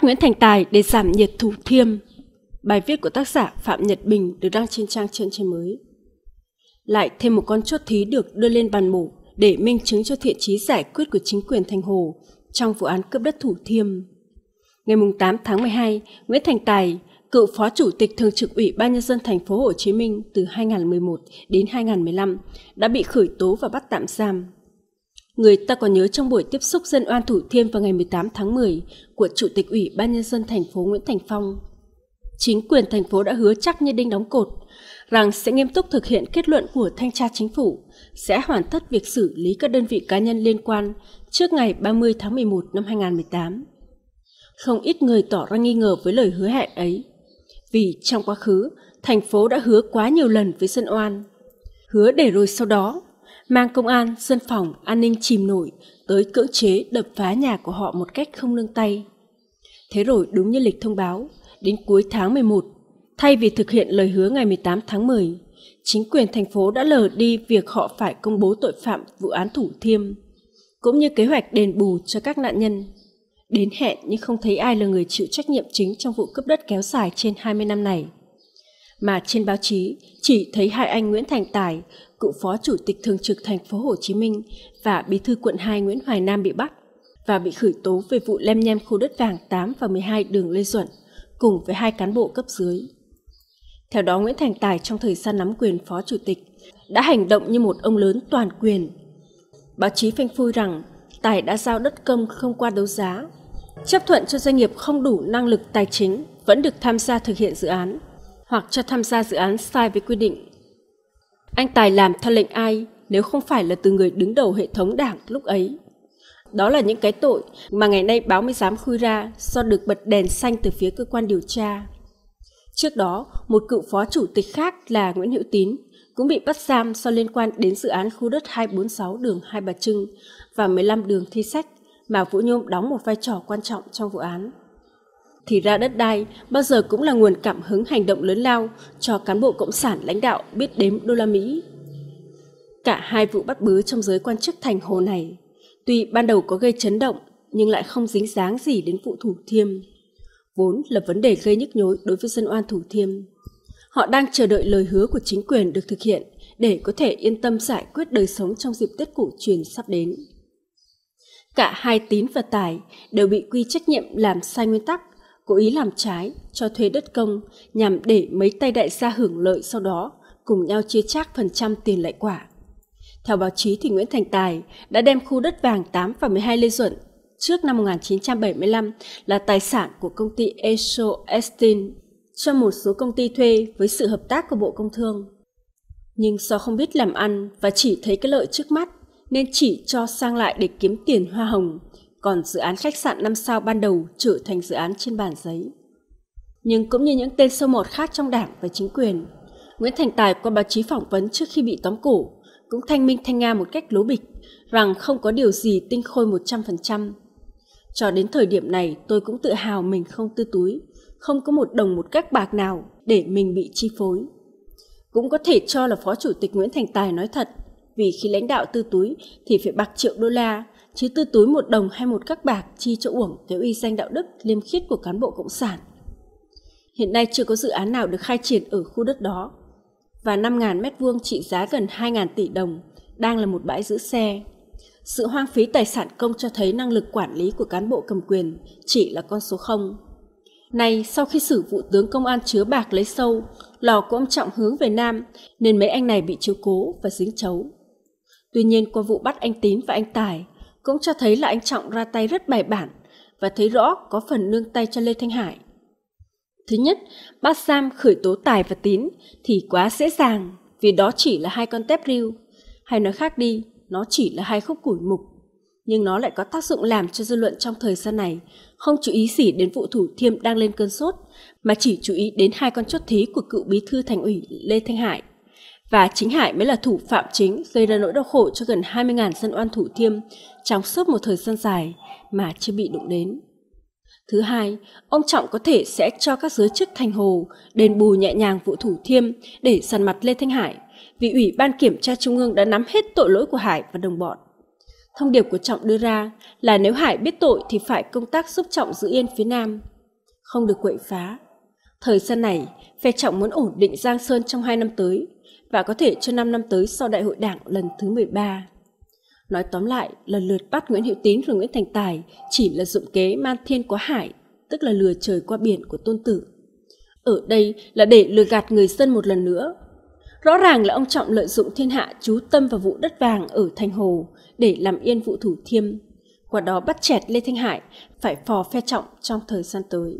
Bắt Nguyễn Thành Tài để giảm nhiệt thủ thiêm. Bài viết của tác giả Phạm Nhật Bình được đăng trên trang trên trên mới. Lại thêm một con chốt thí được đưa lên bàn mổ để minh chứng cho thiện trí giải quyết của chính quyền Thành Hồ trong vụ án cướp đất Thủ Thiêm. Ngày 8 tháng 12, Nguyễn Thành Tài, cựu phó chủ tịch thường trực Ủy ban nhân dân thành phố Hồ Chí Minh từ 2011 đến 2015 đã bị khởi tố và bắt tạm giam Người ta còn nhớ trong buổi tiếp xúc dân oan Thủ Thiêm vào ngày 18 tháng 10 của Chủ tịch Ủy ban Nhân dân thành phố Nguyễn Thành Phong. Chính quyền thành phố đã hứa chắc như đinh đóng cột rằng sẽ nghiêm túc thực hiện kết luận của Thanh tra Chính phủ, sẽ hoàn tất việc xử lý các đơn vị cá nhân liên quan trước ngày 30 tháng 11 năm 2018. Không ít người tỏ ra nghi ngờ với lời hứa hẹn ấy, vì trong quá khứ, thành phố đã hứa quá nhiều lần với dân oan. Hứa để rồi sau đó, mang công an, dân phòng, an ninh chìm nổi, tới cưỡng chế đập phá nhà của họ một cách không nương tay. Thế rồi đúng như lịch thông báo, đến cuối tháng 11, thay vì thực hiện lời hứa ngày 18 tháng 10, chính quyền thành phố đã lờ đi việc họ phải công bố tội phạm vụ án Thủ Thiêm, cũng như kế hoạch đền bù cho các nạn nhân. Đến hẹn nhưng không thấy ai là người chịu trách nhiệm chính trong vụ cướp đất kéo dài trên 20 năm này. Mà trên báo chí chỉ thấy hai anh Nguyễn Thành Tài cựu phó chủ tịch thường trực thành phố Hồ Chí Minh và bí thư quận 2 Nguyễn Hoài Nam bị bắt và bị khởi tố về vụ lem nhem khu đất vàng 8 và 12 đường Lê Duẩn cùng với hai cán bộ cấp dưới. Theo đó, Nguyễn Thành Tài trong thời gian nắm quyền phó chủ tịch đã hành động như một ông lớn toàn quyền. Báo chí phanh phui rằng Tài đã giao đất công không qua đấu giá, chấp thuận cho doanh nghiệp không đủ năng lực tài chính vẫn được tham gia thực hiện dự án hoặc cho tham gia dự án sai với quy định anh Tài làm theo lệnh ai nếu không phải là từ người đứng đầu hệ thống đảng lúc ấy. Đó là những cái tội mà ngày nay báo mới dám khui ra do được bật đèn xanh từ phía cơ quan điều tra. Trước đó, một cựu phó chủ tịch khác là Nguyễn Hữu Tín cũng bị bắt giam do liên quan đến dự án khu đất 246 đường Hai Bà Trưng và 15 đường Thi Sách mà Vũ Nhôm đóng một vai trò quan trọng trong vụ án thì ra đất đai bao giờ cũng là nguồn cảm hứng hành động lớn lao cho cán bộ cộng sản lãnh đạo biết đếm đô la Mỹ. Cả hai vụ bắt bớ trong giới quan chức thành hồ này, tuy ban đầu có gây chấn động nhưng lại không dính dáng gì đến vụ Thủ Thiêm. Vốn là vấn đề gây nhức nhối đối với dân oan Thủ Thiêm. Họ đang chờ đợi lời hứa của chính quyền được thực hiện để có thể yên tâm giải quyết đời sống trong dịp Tết cổ truyền sắp đến. Cả hai tín và tài đều bị quy trách nhiệm làm sai nguyên tắc cố ý làm trái cho thuê đất công nhằm để mấy tay đại gia hưởng lợi sau đó cùng nhau chia chác phần trăm tiền lợi quả. Theo báo chí thì Nguyễn Thành Tài đã đem khu đất vàng 8 và 12 Lê Duẩn trước năm 1975 là tài sản của công ty Eso Estin cho một số công ty thuê với sự hợp tác của Bộ Công Thương. Nhưng do không biết làm ăn và chỉ thấy cái lợi trước mắt nên chỉ cho sang lại để kiếm tiền hoa hồng còn dự án khách sạn 5 sao ban đầu trở thành dự án trên bản giấy. Nhưng cũng như những tên sâu một khác trong đảng và chính quyền, Nguyễn Thành Tài qua báo chí phỏng vấn trước khi bị tóm cổ cũng thanh minh thanh nga một cách lố bịch rằng không có điều gì tinh khôi 100%. Cho đến thời điểm này tôi cũng tự hào mình không tư túi, không có một đồng một các bạc nào để mình bị chi phối. Cũng có thể cho là Phó Chủ tịch Nguyễn Thành Tài nói thật, vì khi lãnh đạo tư túi thì phải bạc triệu đô la, chứ tư túi một đồng hay một các bạc chi cho uổng cái uy danh đạo đức liêm khiết của cán bộ cộng sản. Hiện nay chưa có dự án nào được khai triển ở khu đất đó và 5.000 mét vuông trị giá gần 2.000 tỷ đồng đang là một bãi giữ xe. Sự hoang phí tài sản công cho thấy năng lực quản lý của cán bộ cầm quyền chỉ là con số 0. Nay, sau khi xử vụ tướng công an chứa bạc lấy sâu, lò của ông Trọng hướng về Nam, nên mấy anh này bị chiếu cố và dính chấu. Tuy nhiên, qua vụ bắt anh Tín và anh Tài, cũng cho thấy là anh Trọng ra tay rất bài bản và thấy rõ có phần nương tay cho Lê Thanh Hải. Thứ nhất, bắt Sam khởi tố Tài và Tín thì quá dễ dàng vì đó chỉ là hai con tép riêu Hay nói khác đi, nó chỉ là hai khúc củi mục. Nhưng nó lại có tác dụng làm cho dư luận trong thời gian này không chú ý gì đến vụ thủ thiêm đang lên cơn sốt mà chỉ chú ý đến hai con chốt thí của cựu bí thư thành ủy Lê Thanh Hải và chính Hải mới là thủ phạm chính gây ra nỗi đau khổ cho gần 20.000 dân oan thủ thiêm trong suốt một thời gian dài mà chưa bị đụng đến. Thứ hai, ông Trọng có thể sẽ cho các giới chức thành hồ đền bù nhẹ nhàng vụ thủ thiêm để sàn mặt Lê Thanh Hải, vì Ủy ban Kiểm tra Trung ương đã nắm hết tội lỗi của Hải và đồng bọn. Thông điệp của Trọng đưa ra là nếu Hải biết tội thì phải công tác giúp Trọng giữ yên phía Nam, không được quậy phá. Thời gian này, phe Trọng muốn ổn định Giang Sơn trong hai năm tới, và có thể cho 5 năm tới sau đại hội đảng lần thứ 13. Nói tóm lại, lần lượt bắt Nguyễn Hiệu Tín rồi Nguyễn Thành Tài chỉ là dụng kế man thiên quá hải, tức là lừa trời qua biển của tôn tử. Ở đây là để lừa gạt người dân một lần nữa. Rõ ràng là ông Trọng lợi dụng thiên hạ chú tâm vào vụ đất vàng ở Thành Hồ để làm yên vụ thủ thiêm, qua đó bắt chẹt Lê Thanh Hải phải phò phe Trọng trong thời gian tới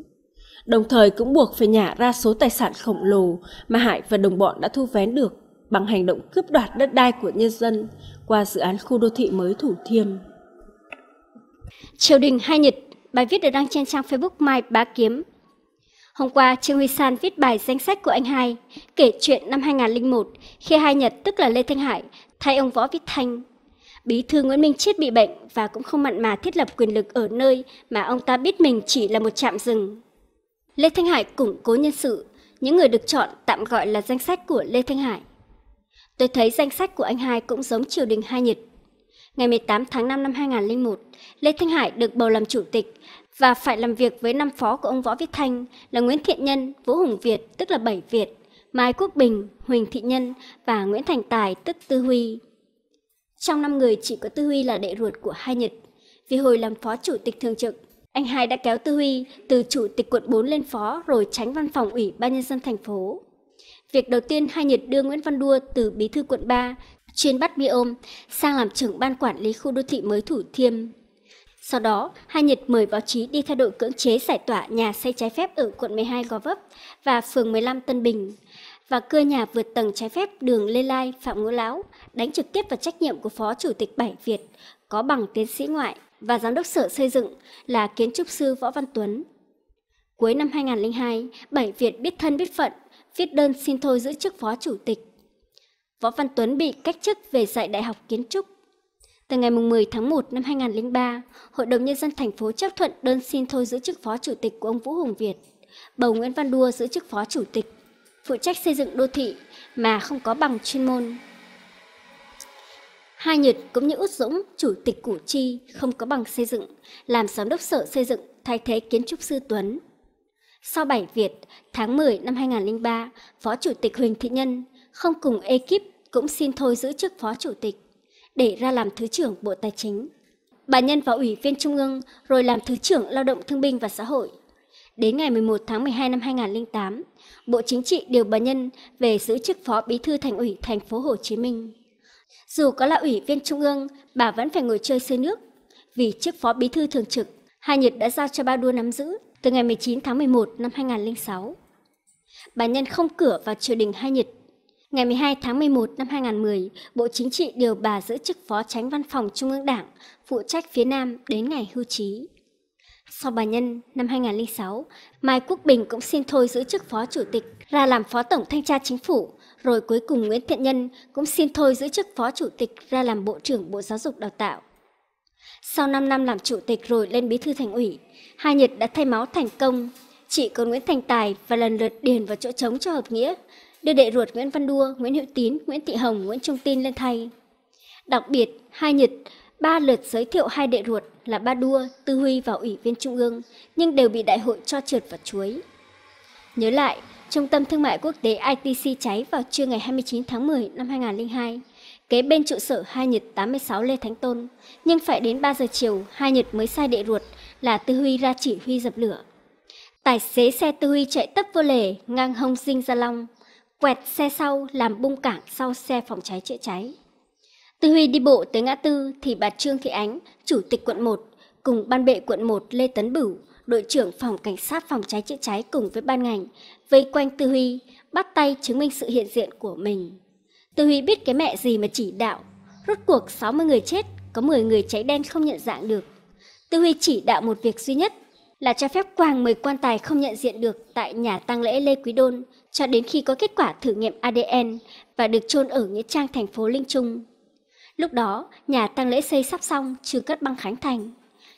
đồng thời cũng buộc phải nhả ra số tài sản khổng lồ mà Hải và đồng bọn đã thu vén được bằng hành động cướp đoạt đất đai của nhân dân qua dự án khu đô thị mới Thủ Thiêm. Triều đình hai Nhật, bài viết được đăng trên trang Facebook Mai Bá Kiếm. Hôm qua, Trương Huy San viết bài danh sách của anh hai, kể chuyện năm 2001 khi hai Nhật tức là Lê Thanh Hải thay ông Võ Viết Thanh. Bí thư Nguyễn Minh Chiết bị bệnh và cũng không mặn mà thiết lập quyền lực ở nơi mà ông ta biết mình chỉ là một trạm rừng. Lê Thanh Hải củng cố nhân sự, những người được chọn tạm gọi là danh sách của Lê Thanh Hải. Tôi thấy danh sách của anh hai cũng giống triều đình hai Nhật. Ngày 18 tháng 5 năm 2001, Lê Thanh Hải được bầu làm chủ tịch và phải làm việc với năm phó của ông Võ Viết Thanh là Nguyễn Thiện Nhân, Vũ Hùng Việt tức là Bảy Việt, Mai Quốc Bình, Huỳnh Thị Nhân và Nguyễn Thành Tài tức Tư Huy. Trong năm người chỉ có Tư Huy là đệ ruột của hai Nhật, vì hồi làm phó chủ tịch thường trực, anh hai đã kéo Tư Huy từ chủ tịch quận 4 lên phó rồi tránh văn phòng ủy ban nhân dân thành phố. Việc đầu tiên hai nhiệt đưa Nguyễn Văn Đua từ bí thư quận 3 chuyên bắt bi ôm sang làm trưởng ban quản lý khu đô thị mới Thủ Thiêm. Sau đó, hai nhiệt mời báo chí đi theo đội cưỡng chế giải tỏa nhà xây trái phép ở quận 12 Gò Vấp và phường 15 Tân Bình và cưa nhà vượt tầng trái phép đường Lê Lai Phạm Ngũ Lão, đánh trực tiếp vào trách nhiệm của Phó Chủ tịch Bảy Việt, có bằng tiến sĩ ngoại và giám đốc sở xây dựng là kiến trúc sư Võ Văn Tuấn. Cuối năm 2002, Bảy Việt biết thân biết phận, viết đơn xin thôi giữ chức phó chủ tịch. Võ Văn Tuấn bị cách chức về dạy Đại học Kiến trúc. Từ ngày 10 tháng 1 năm 2003, Hội đồng Nhân dân thành phố chấp thuận đơn xin thôi giữ chức phó chủ tịch của ông Vũ Hùng Việt, bầu Nguyễn Văn Đua giữ chức phó chủ tịch, phụ trách xây dựng đô thị mà không có bằng chuyên môn. Hai Nhật cũng như Út Dũng, chủ tịch Củ Chi không có bằng xây dựng, làm giám đốc sở xây dựng thay thế kiến trúc sư Tuấn. Sau bảy Việt, tháng 10 năm 2003, Phó Chủ tịch Huỳnh Thị Nhân không cùng ekip cũng xin thôi giữ chức Phó Chủ tịch để ra làm Thứ trưởng Bộ Tài chính. Bà Nhân vào Ủy viên Trung ương rồi làm Thứ trưởng Lao động Thương binh và Xã hội. Đến ngày 11 tháng 12 năm 2008, Bộ Chính trị điều bà Nhân về giữ chức Phó Bí thư Thành ủy Thành phố Hồ Chí Minh. Dù có là ủy viên trung ương, bà vẫn phải ngồi chơi xơi nước. Vì chức phó bí thư thường trực, Hà Nhật đã giao cho Ba Đua nắm giữ từ ngày 19 tháng 11 năm 2006. Bà Nhân không cửa vào triều đình Hai Nhật. Ngày 12 tháng 11 năm 2010, Bộ Chính trị điều bà giữ chức phó tránh văn phòng Trung ương Đảng, phụ trách phía Nam đến ngày hưu trí. Sau bà Nhân, năm 2006, Mai Quốc Bình cũng xin thôi giữ chức phó chủ tịch ra làm phó tổng thanh tra chính phủ rồi cuối cùng Nguyễn Thiện Nhân cũng xin thôi giữ chức Phó Chủ tịch ra làm Bộ trưởng Bộ Giáo dục Đào tạo. Sau 5 năm làm chủ tịch rồi lên bí thư thành ủy, Hai Nhật đã thay máu thành công. Chị còn Nguyễn Thành Tài và lần lượt điền vào chỗ trống cho hợp nghĩa, đưa đệ ruột Nguyễn Văn Đua, Nguyễn Hữu Tín, Nguyễn Thị Hồng, Nguyễn Trung Tin lên thay. Đặc biệt, Hai Nhật ba lượt giới thiệu hai đệ ruột là Ba Đua, Tư Huy và Ủy viên Trung ương, nhưng đều bị đại hội cho trượt vào chuối. Nhớ lại, Trung tâm Thương mại Quốc tế ITC cháy vào trưa ngày 29 tháng 10 năm 2002, kế bên trụ sở Hai Nhật 86 Lê Thánh Tôn, nhưng phải đến 3 giờ chiều, Hai Nhật mới sai đệ ruột là Tư Huy ra chỉ huy dập lửa. Tài xế xe Tư Huy chạy tấp vô lề, ngang hông dinh ra long, quẹt xe sau làm bung cảng sau xe phòng cháy chữa cháy. Tư Huy đi bộ tới ngã tư thì bà Trương Thị Ánh, chủ tịch quận 1, cùng ban bệ quận 1 Lê Tấn Bửu đội trưởng phòng cảnh sát phòng cháy chữa cháy cùng với ban ngành vây quanh Tư Huy, bắt tay chứng minh sự hiện diện của mình. Tư Huy biết cái mẹ gì mà chỉ đạo, rốt cuộc 60 người chết, có 10 người cháy đen không nhận dạng được. Tư Huy chỉ đạo một việc duy nhất là cho phép quàng 10 quan tài không nhận diện được tại nhà tang lễ Lê Quý Đôn cho đến khi có kết quả thử nghiệm ADN và được chôn ở nghĩa trang thành phố Linh Trung. Lúc đó, nhà tang lễ xây sắp xong, chưa cất băng Khánh Thành.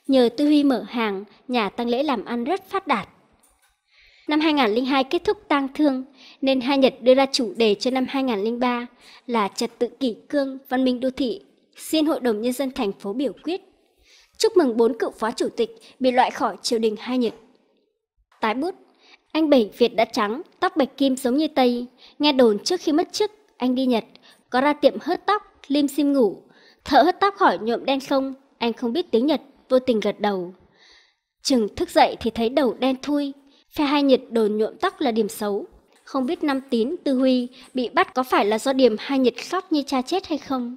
Nhờ Tư Huy mở hàng, nhà tăng lễ làm ăn rất phát đạt. Năm 2002 kết thúc tang thương, nên Hai Nhật đưa ra chủ đề cho năm 2003 là trật tự kỷ cương, văn minh đô thị, xin Hội đồng Nhân dân thành phố biểu quyết. Chúc mừng bốn cựu phó chủ tịch bị loại khỏi triều đình Hai Nhật. Tái bút, anh Bảy Việt đã trắng, tóc bạch kim giống như Tây. Nghe đồn trước khi mất chức, anh đi Nhật, có ra tiệm hớt tóc, lim sim ngủ. Thợ hớt tóc hỏi nhuộm đen không, anh không biết tiếng Nhật vô tình gật đầu. Chừng thức dậy thì thấy đầu đen thui, phe hai nhiệt đồn nhuộm tóc là điểm xấu. Không biết năm tín Tư Huy bị bắt có phải là do điểm hai nhiệt khóc như cha chết hay không?